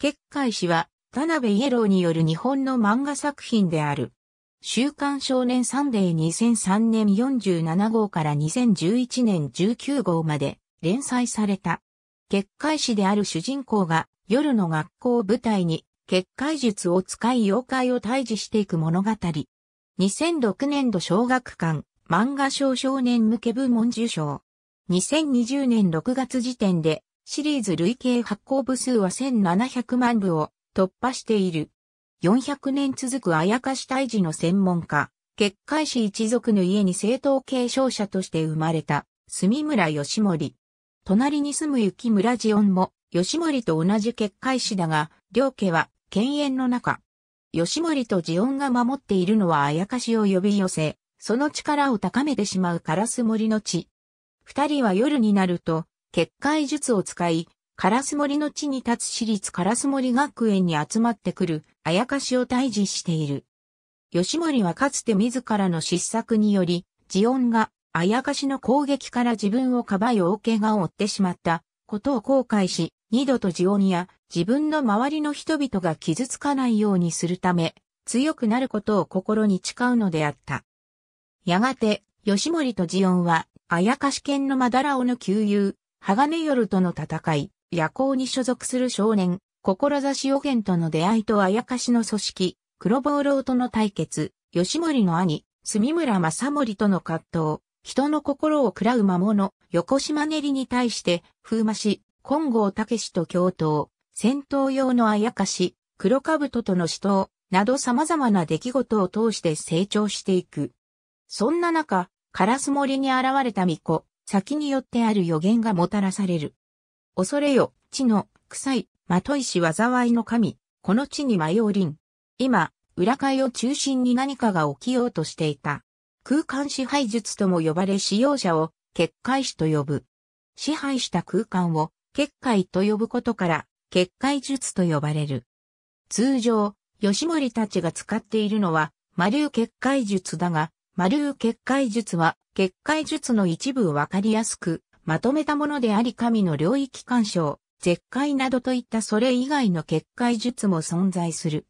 結界誌は、田辺イエローによる日本の漫画作品である。週刊少年サンデー2003年47号から2011年19号まで連載された。結界誌である主人公が夜の学校を舞台に結界術を使い妖怪を退治していく物語。2006年度小学館漫画賞少年向け部門受賞。2020年6月時点でシリーズ累計発行部数は1700万部を突破している。400年続くあやかし退治の専門家、結界師一族の家に正統継承者として生まれた、住村義盛。隣に住む雪村ジオンも、義盛と同じ結界師だが、両家は、犬猿の中。義盛とジオンが守っているのはあやかしを呼び寄せ、その力を高めてしまうカラス森の地。二人は夜になると、結界術を使い、カラス森の地に立つ私立カラス森学園に集まってくる、あやかしを退治している。吉森はかつて自らの失策により、ジオンが、あやかしの攻撃から自分をかばい大怪我を負ってしまったことを後悔し、二度とジオンや自分の周りの人々が傷つかないようにするため、強くなることを心に誓うのであった。やがて、吉森とジオンは、あやかし犬のまだらおの旧友、鋼夜との戦い、夜行に所属する少年、志予言との出会いとあやかしの組織、黒暴老との対決、吉森の兄、住村正森との葛藤、人の心を喰らう魔物、横島練りに対して、風魔し、金剛武と共闘、戦闘用のあやかし、黒兜との死闘、など様々な出来事を通して成長していく。そんな中、カラス森に現れた巫女、先によってある予言がもたらされる。恐れよ、地の、臭い、まといし災いの神、この地に迷うりん。今、裏界を中心に何かが起きようとしていた。空間支配術とも呼ばれ使用者を結界師と呼ぶ。支配した空間を結界と呼ぶことから結界術と呼ばれる。通常、吉森たちが使っているのは、魔竜結界術だが、魔竜結界術は結界術の一部をわかりやすく、まとめたものであり神の領域干渉、絶界などといったそれ以外の結界術も存在する。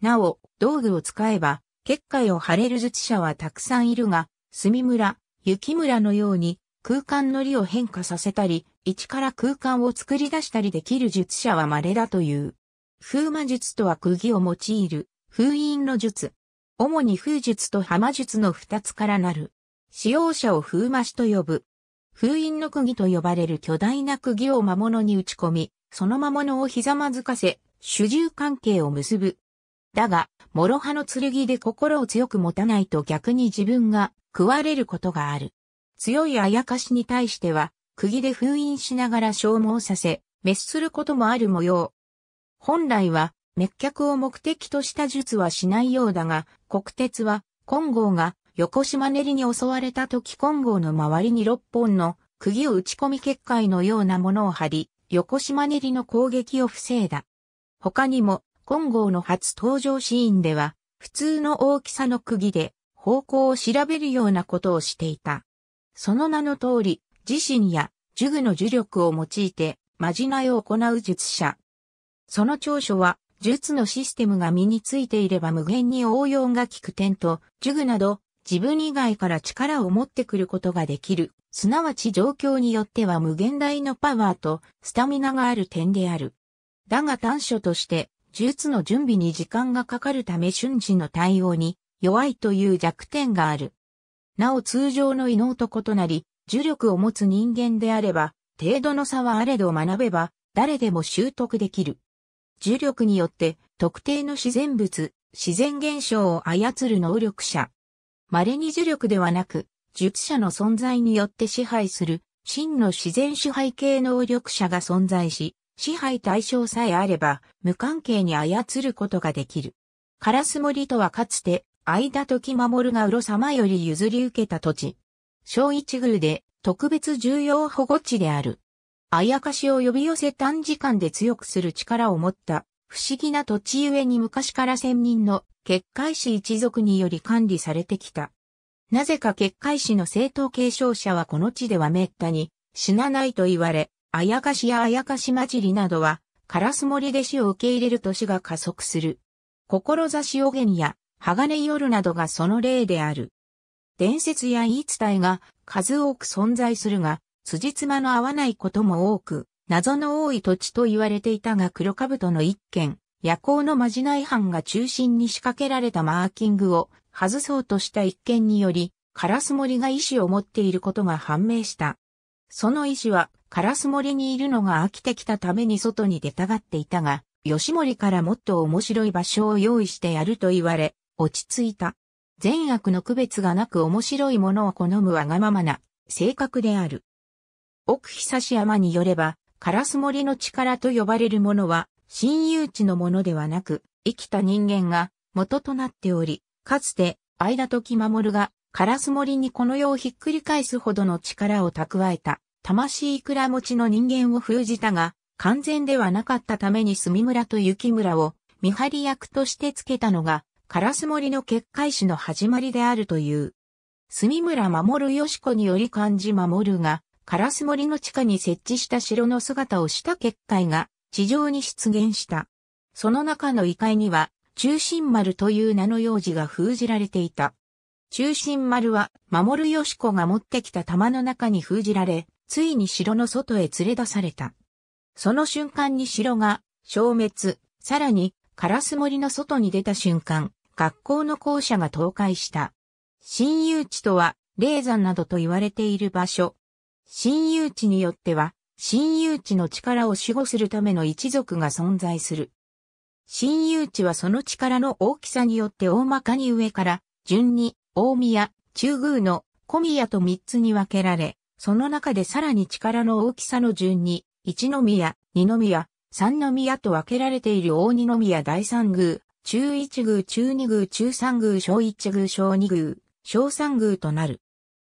なお、道具を使えば、結界を張れる術者はたくさんいるが、墨村、雪村のように空間の利を変化させたり、一から空間を作り出したりできる術者は稀だという。風魔術とは釘を用いる、封印の術。主に風術と浜術の二つからなる。使用者を風増しと呼ぶ。封印の釘と呼ばれる巨大な釘を魔物に打ち込み、その魔物をひざまずかせ、主従関係を結ぶ。だが、諸刃の剣で心を強く持たないと逆に自分が食われることがある。強いあやかしに対しては、釘で封印しながら消耗させ、滅することもある模様。本来は、滅却を目的とした術はしないようだが、国鉄は、金剛が横島練りに襲われた時金剛の周りに6本の釘を打ち込み結界のようなものを張り、横島練りの攻撃を防いだ。他にも、金剛の初登場シーンでは、普通の大きさの釘で方向を調べるようなことをしていた。その名の通り、自身や呪具の呪力を用いて、まじないを行う術者。その長所は、術のシステムが身についていれば無限に応用が利く点と、呪具など、自分以外から力を持ってくることができる、すなわち状況によっては無限大のパワーとスタミナがある点である。だが短所として、術の準備に時間がかかるため瞬時の対応に弱いという弱点がある。なお通常の異能と異なり、呪力を持つ人間であれば、程度の差はあれど学べば、誰でも習得できる。呪力によって、特定の自然物、自然現象を操る能力者、稀に呪力ではなく、術者の存在によって支配する、真の自然支配系能力者が存在し、支配対象さえあれば、無関係に操ることができる。カラス森とはかつて、間時守がうろ様より譲り受けた土地。小一宮で特別重要保護地である。あやかしを呼び寄せ短時間で強くする力を持った不思議な土地ゆえに昔から先人の結界師一族により管理されてきた。なぜか結界師の正統継承者はこの地では滅多に死なないと言われ、あやかしやあやかしまじりなどは、カラス森で死を受け入れる年が加速する。志をんや、鋼夜などがその例である。伝説や言い伝えが数多く存在するが、辻褄の合わないことも多く、謎の多い土地と言われていたが黒兜の一件、夜行のまじない犯が中心に仕掛けられたマーキングを外そうとした一件により、カラス森が意志を持っていることが判明した。その意志は、カラス森にいるのが飽きてきたために外に出たがっていたが、吉森からもっと面白い場所を用意してやると言われ、落ち着いた。善悪の区別がなく面白いものを好むわがままな性格である。奥久志山によれば、カラス森の力と呼ばれるものは、親友地のものではなく、生きた人間が元となっており、かつて、間時守が、カラス森にこの世をひっくり返すほどの力を蓄えた、魂いくら持ちの人間を封じたが、完全ではなかったために住村と雪村を、見張り役としてつけたのが、カラス森の結界史の始まりであるという。住村守よし子により漢字守るが、カラス森の地下に設置した城の姿をした結界が地上に出現した。その中の異界には、中心丸という名の用事が封じられていた。中心丸は、守るよし子が持ってきた玉の中に封じられ、ついに城の外へ連れ出された。その瞬間に城が、消滅、さらに、カラス森の外に出た瞬間、学校の校舎が倒壊した。親友地とは、霊山などと言われている場所、親友地によっては、親友地の力を守護するための一族が存在する。親友地はその力の大きさによって大まかに上から、順に、大宮、中宮の小宮と三つに分けられ、その中でさらに力の大きさの順に、一宮、二宮、三宮と分けられている大二宮第三宮、中一宮中二宮中三宮小一宮小二宮、小三宮となる。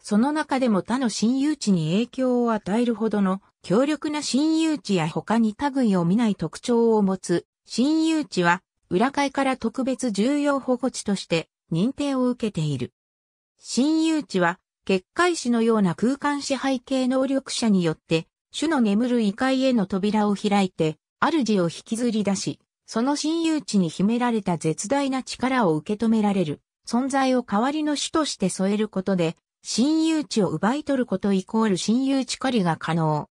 その中でも他の親友地に影響を与えるほどの強力な親友地や他に類を見ない特徴を持つ親友地は裏界から特別重要保護地として認定を受けている。親友地は結界士のような空間支配系能力者によって主の眠る異界への扉を開いて主を引きずり出し、その親友地に秘められた絶大な力を受け止められる存在を代わりの主として添えることで親友地を奪い取ることイコール親友地狩りが可能。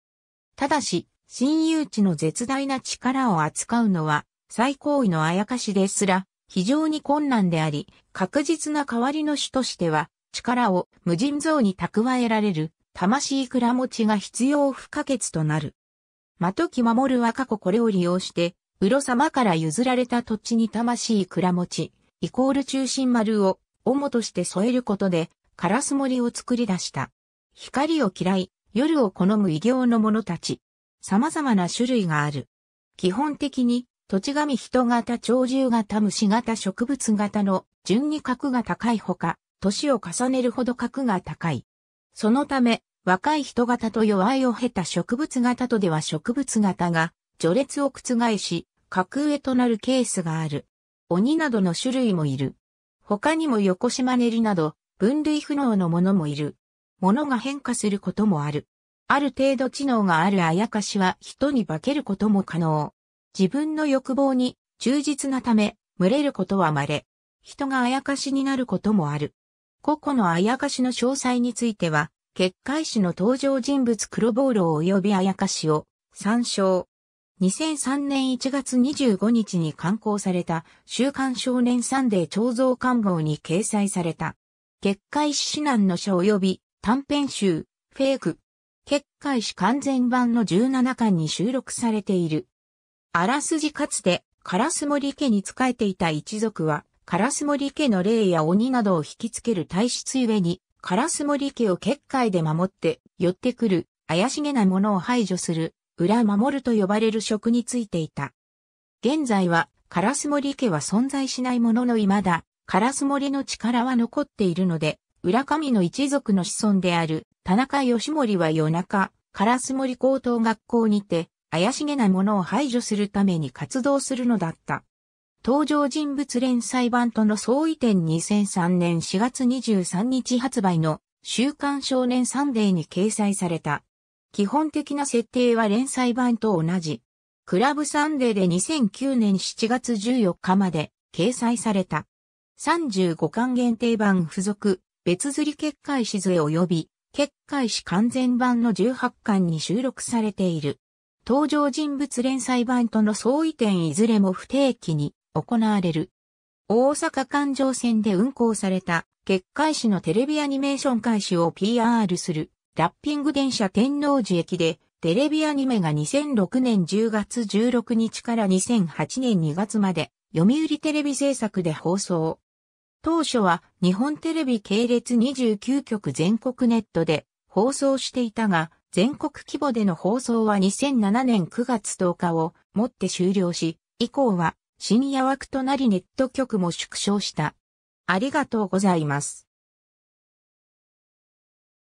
ただし、親友地の絶大な力を扱うのは、最高位のあやかしですら、非常に困難であり、確実な代わりの種としては、力を無尽蔵に蓄えられる、魂倉持ちが必要不可欠となる。的木守は過去これを利用して、うろ様から譲られた土地に魂倉持ち、イコール中心丸を、主として添えることで、カラス森を作り出した。光を嫌い、夜を好む異形の者たち。様々な種類がある。基本的に、土地神人型鳥獣型虫型植物型の順に格が高いほか、年を重ねるほど格が高い。そのため、若い人型と弱いを経た植物型とでは植物型が序列を覆し、格上となるケースがある。鬼などの種類もいる。他にも横島練りなど、分類不能のものもいる。ものが変化することもある。ある程度知能があるあやかしは人に化けることも可能。自分の欲望に忠実なため、群れることは稀。人があやかしになることもある。個々のあやかしの詳細については、結界史の登場人物黒ボーロ及びあやかしを参照。2003年1月25日に刊行された週刊少年サンデー彫像刊号に掲載された。結界史指南の書及び短編集、フェイク。結界史完全版の17巻に収録されている。あらすじかつて、カラモ森家に仕えていた一族は、カラモ森家の霊や鬼などを引きつける体質ゆえに、カラモ森家を結界で守って、寄ってくる、怪しげなものを排除する、裏守ると呼ばれる職についていた。現在は、カラモ森家は存在しないものの未だ、カラス森の力は残っているので、浦上の一族の子孫である田中義盛は夜中、カラス森高等学校にて、怪しげなものを排除するために活動するのだった。登場人物連載版との相違点2003年4月23日発売の週刊少年サンデーに掲載された。基本的な設定は連載版と同じ。クラブサンデーで2009年7月14日まで掲載された。35巻限定版付属、別釣り結界誌図へ及び、結界誌完全版の18巻に収録されている。登場人物連載版との相違点いずれも不定期に行われる。大阪環状線で運行された結界誌のテレビアニメーション開始を PR するラッピング電車天王寺駅でテレビアニメが2006年10月16日から2008年2月まで読売テレビ制作で放送。当初は日本テレビ系列29局全国ネットで放送していたが、全国規模での放送は2007年9月10日をもって終了し、以降は深夜枠となりネット局も縮小した。ありがとうございます。